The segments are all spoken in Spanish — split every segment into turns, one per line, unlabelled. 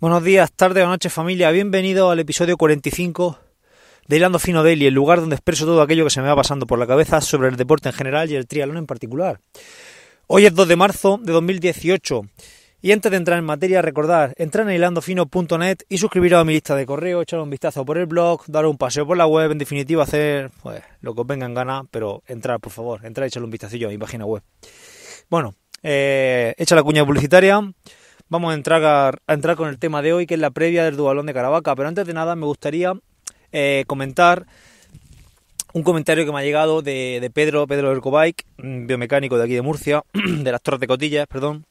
Buenos días, tarde o noches familia, bienvenido al episodio 45 de Hilando Fino Daily, el lugar donde expreso todo aquello que se me va pasando por la cabeza sobre el deporte en general y el triatlón en particular. Hoy es 2 de marzo de 2018 y antes de entrar en materia recordar, entrar en hilandofino.net y suscribiros a mi lista de correo, echar un vistazo por el blog, dar un paseo por la web, en definitiva hacer pues, lo que os venga en gana, pero entrar por favor, entrar y echarle un vistacillo a mi página web. Bueno, eh, hecha la cuña publicitaria vamos a entrar, con el tema de hoy, que es la previa del dualón de Caravaca. Pero antes de nada, me gustaría eh, comentar un comentario que me ha llegado de, Pedro, Pedro Ercobike, biomecánico de aquí de Murcia, de las Torres de Cotillas, perdón,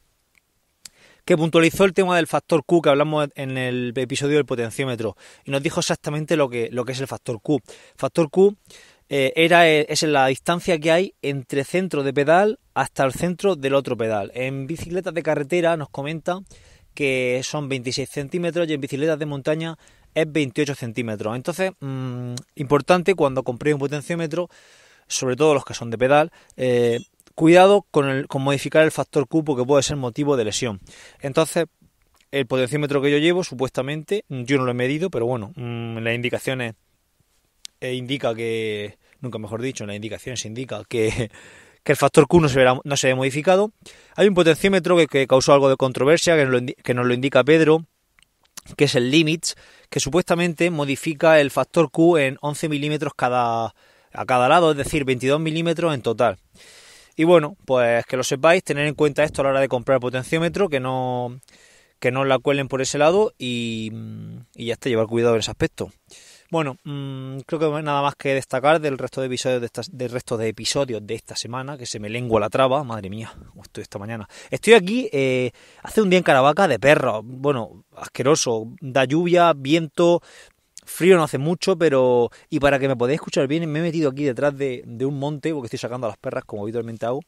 que puntualizó el tema del factor Q que hablamos en el episodio del potenciómetro y nos dijo exactamente lo que, lo que es el factor Q. Factor Q eh, era, eh, es la distancia que hay entre centro de pedal hasta el centro del otro pedal. En bicicletas de carretera nos comenta que son 26 centímetros y en bicicletas de montaña es 28 centímetros. Entonces, mm, importante cuando compréis un potenciómetro, sobre todo los que son de pedal, eh, cuidado con, el, con modificar el factor cupo que puede ser motivo de lesión. Entonces, el potenciómetro que yo llevo, supuestamente, yo no lo he medido, pero bueno, mm, las indicaciones e indica que, nunca mejor dicho, en las indicaciones indica que, el factor Q no se, verá, no se ve modificado. Hay un potenciómetro que, causó algo de controversia, que nos, lo, indica Pedro, que es el Limits, que supuestamente modifica el factor Q en 11 milímetros cada, a cada lado, es decir, 22 milímetros en total. Y bueno, pues que lo sepáis, tener en cuenta esto a la hora de comprar el potenciómetro, que no, que no la cuelen por ese lado y, y ya está, llevar cuidado en ese aspecto. Bueno, mm, creo que nada más que destacar del resto de episodios de esta, del resto de episodios de esta semana, que se me lengua la traba, madre mía, como estoy esta mañana. Estoy aquí, eh, hace un día en Caravaca de perro, bueno, asqueroso, da lluvia, viento, frío no hace mucho, pero. Y para que me podáis escuchar bien, me he metido aquí detrás de, un monte, porque estoy sacando a las perras, como habitualmente hago,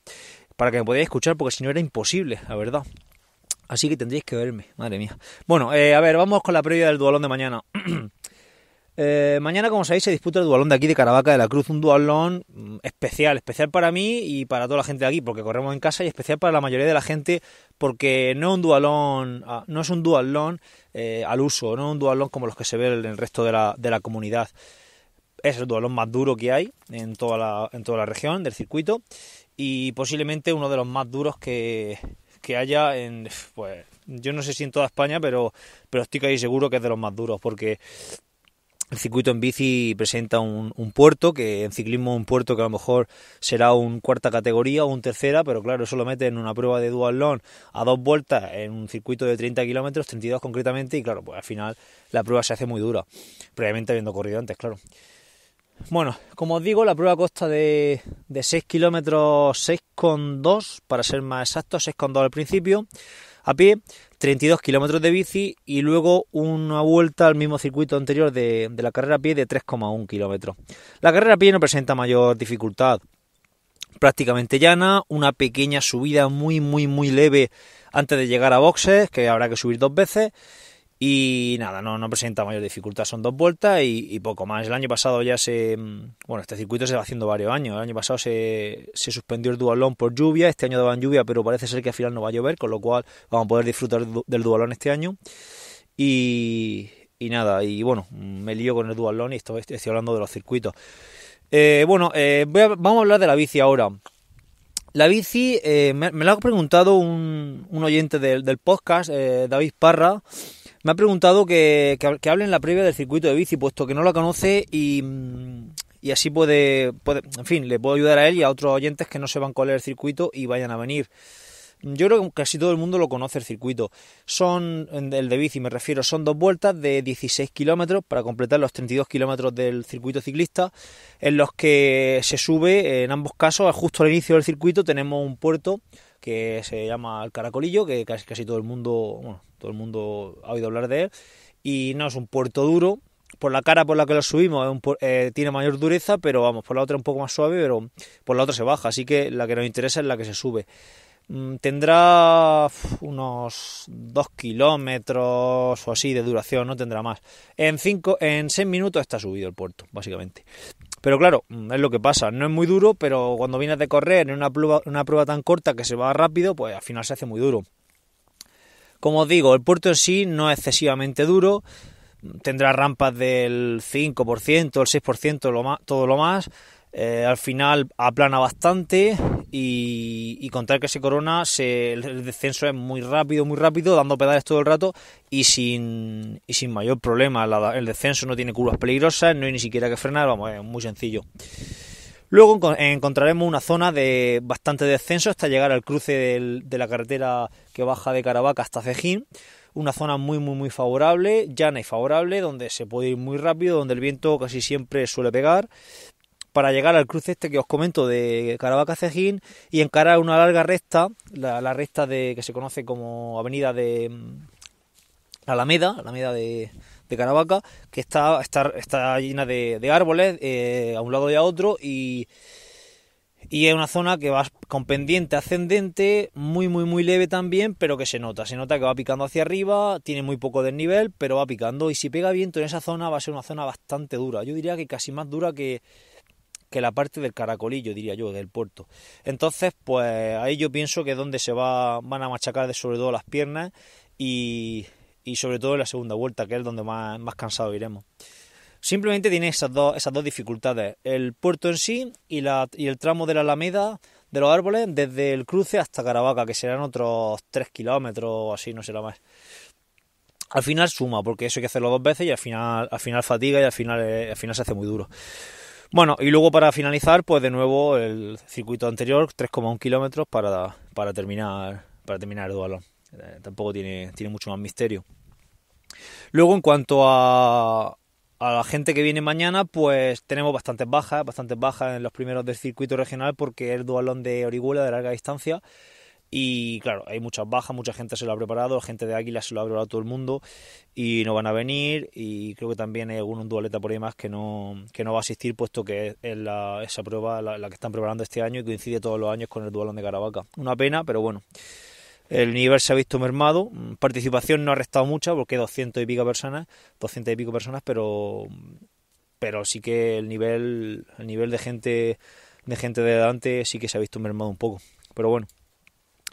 para que me podáis escuchar, porque si no era imposible, la verdad. Así que tendréis que verme, madre mía. Bueno, eh, a ver, vamos con la previa del dualón de mañana. Eh, mañana, como sabéis, se disputa el dualón de aquí de Caravaca de la Cruz, un dualón mm, especial, especial para mí y para toda la gente de aquí, porque corremos en casa y especial para la mayoría de la gente, porque no, un dualón, ah, no es un dualón eh, al uso, no es un dualón como los que se ven en el resto de la, de la comunidad. Es el dualón más duro que hay en toda, la, en toda la región del circuito y posiblemente uno de los más duros que, que haya en, pues, yo no sé si en toda España, pero, pero estoy casi seguro que es de los más duros, porque el circuito en bici presenta un, puerto, que en ciclismo un puerto que a lo mejor será un cuarta categoría o un tercera, pero claro, eso lo mete en una prueba de dual long a dos vueltas en un circuito de 30 kilómetros, 32 concretamente, y claro, pues al final la prueba se hace muy dura, previamente habiendo corrido antes, claro. Bueno, como os digo, la prueba consta de, de 6 kilómetros 6,2, para ser más exacto, 6,2 al principio, a pie, 32 kilómetros de bici y luego una vuelta al mismo circuito anterior de, la carrera a pie de 3,1 kilómetros. La carrera a pie no presenta mayor dificultad, prácticamente llana, una pequeña subida muy muy muy leve antes de llegar a boxes, que habrá que subir dos veces y nada, no, presenta mayor dificultad, son dos vueltas y, poco más. El año pasado ya se. Bueno, este circuito se va haciendo varios años. El año pasado se, se suspendió el dualón por lluvia, este año daban lluvia, pero parece ser que al final no va a llover, con lo cual vamos a poder disfrutar del dualón este año. Y, nada, y bueno, me lío con el dualón y estoy, estoy hablando de los circuitos. Eh, bueno, eh, vamos a hablar de la bici ahora. La bici, eh, me, lo la ha preguntado un, un oyente del, del podcast, David Parra me ha preguntado que, que, hable la previa del circuito de bici, puesto que no la conoce y, mm, así puede, en fin, le puedo ayudar a él y a otros oyentes que no se van es el circuito y vayan a venir. Yo creo que casi todo el mundo lo conoce el circuito. Son, el de bici me refiero, son dos vueltas de 16 kilómetros para completar los 32 kilómetros del circuito ciclista, en los que se sube, en ambos casos, justo al inicio del circuito tenemos un puerto que se llama el Caracolillo, que casi, casi todo el mundo, bueno, todo el mundo ha oído hablar de él, y no, es un puerto duro, por la cara por la que lo subimos eh, tiene mayor dureza, pero vamos, por la otra es un poco más suave, pero por la otra se baja, así que la que nos interesa es la que se sube. Mm, tendrá unos 2 kilómetros o así de duración, no tendrá más. En cinco en 6 minutos está subido el puerto, básicamente. Pero claro, mm, es lo que pasa, no es muy duro, pero cuando vienes de correr en una una prueba tan corta que se va rápido, pues al final se hace muy duro. Como os digo, el puerto en sí no es excesivamente duro, tendrá rampas del 5%, el 6%, lo más, todo lo más. Eh, al final aplana bastante y, y tal que se corona, el descenso es muy rápido, muy rápido, dando pedales todo el rato y sin, sin mayor problema. el descenso no tiene curvas peligrosas, no hay ni siquiera que frenar, vamos, es muy sencillo. Luego encontraremos una zona de bastante descenso hasta llegar al cruce de la carretera que baja de Caravaca hasta Cejín. Una zona muy, muy, muy favorable, llana y favorable, donde se puede ir muy rápido, donde el viento casi siempre suele pegar. Para llegar al cruce este que os comento de Caravaca Cejín y encarar una larga recta, la, recta de, que se conoce como Avenida de mm, Alameda, Alameda de, de Caravaca, que está, está llena de, árboles eh, a un lado y a otro y, es una zona que va con pendiente ascendente, muy, muy, muy leve también, pero que se nota. Se nota que va picando hacia arriba, tiene muy poco desnivel, pero va picando. Y si pega viento en esa zona, va a ser una zona bastante dura. Yo diría que casi más dura que, que la parte del caracolillo, diría yo, del puerto. Entonces, pues ahí yo pienso que es donde se va, van a machacar de sobre todo las piernas y, y sobre todo en la segunda vuelta, que es donde más, más cansados iremos. Simplemente tiene esas dos, esas dos dificultades, el puerto en sí y, la, el tramo de la Alameda de los árboles desde el cruce hasta Caravaca, que serán otros 3 kilómetros o así, no será más. Al final suma, porque eso hay que hacerlo dos veces y al final, al final fatiga y al final, eh, final se hace muy duro. Bueno, y luego para finalizar, pues de nuevo el circuito anterior, 3,1 kilómetros para, para terminar, para terminar el dualón. Eh, tampoco tiene, tiene mucho más misterio. Luego, en cuanto a, a la gente que viene mañana, pues tenemos bastantes bajas, bastantes bajas en los primeros del circuito regional porque es el dualón de Orihuela de larga distancia. Y claro, hay muchas bajas, mucha gente se lo ha preparado, gente de Águila se lo ha preparado todo el mundo y no van a venir. Y creo que también hay algún dualeta por ahí más que no, no va a asistir, puesto que es esa prueba la, la, que están preparando este año y coincide todos los años con el dualón de Caravaca. Una pena, pero bueno. El nivel se ha visto mermado, mm, participación no ha restado mucha porque 200 y pico personas, 200 y pico personas, pero pero sí que el nivel el nivel de gente de gente de delante sí que se ha visto mermado un poco. Pero bueno,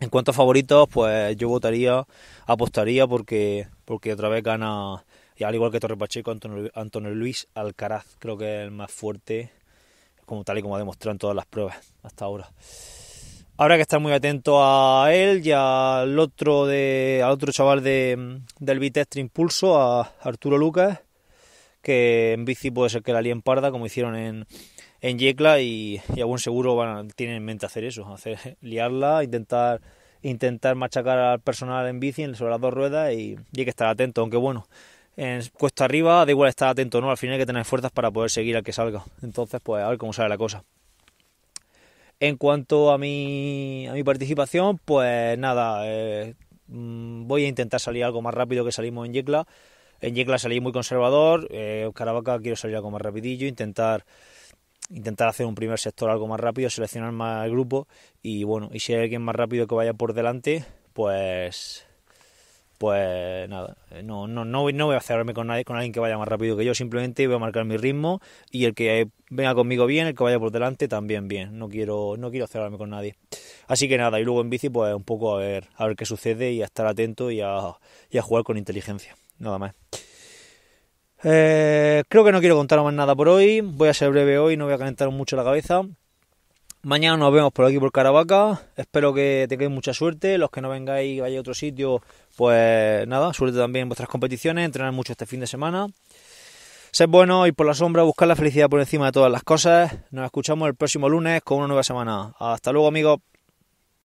en cuanto a favoritos, pues yo votaría, apostaría porque porque otra vez gana y al igual que Torre Pacheco, Antonio, Luis Alcaraz, creo que es el más fuerte, como tal y como ha demostrado en todas las pruebas hasta ahora. Habrá que estar muy atento a él y al otro de al otro chaval de, del Vitesse Impulso, a Arturo Lucas, que en bici puede ser que la líen parda, como hicieron en, en Yecla, y, a buen seguro van, tienen en mente hacer eso, hacer liarla, intentar intentar machacar al personal en bici sobre las dos ruedas y, y hay que estar atento, aunque bueno, en cuesta arriba da igual estar atento, ¿no? Al final hay que tener fuerzas para poder seguir al que salga. Entonces, pues a ver cómo sale la cosa. En cuanto a mi, a mi participación, pues nada, eh, mm, voy a intentar salir algo más rápido que salimos en Yecla. En Yecla salí muy conservador, en eh, Caravaca quiero salir algo más rapidillo, intentar intentar hacer un primer sector algo más rápido, seleccionar más el grupo y bueno, y si hay alguien más rápido que vaya por delante, pues pues nada, no, eh, no, no, no voy a cerrarme con nadie, con alguien que vaya más rápido que yo, simplemente voy a marcar mi ritmo y el que venga conmigo bien, el que vaya por delante también bien, no quiero, no quiero cerrarme con nadie. Así que nada, y luego en bici pues un poco a ver, a ver qué sucede y a estar atento y a, jugar con inteligencia, nada más. Eh, creo que no quiero contar más nada por hoy, voy a ser breve hoy, no voy a calentar mucho la cabeza. Mañana nos vemos por aquí por Caravaca. Espero que tengáis mucha suerte. Los que no vengáis, vayáis a otro sitio, pues nada, suerte también en vuestras competiciones. Entrenar mucho este fin de semana. Sed bueno y por la sombra, buscar la felicidad por encima de todas las cosas. Nos escuchamos el próximo lunes con una nueva semana. Hasta luego, amigos.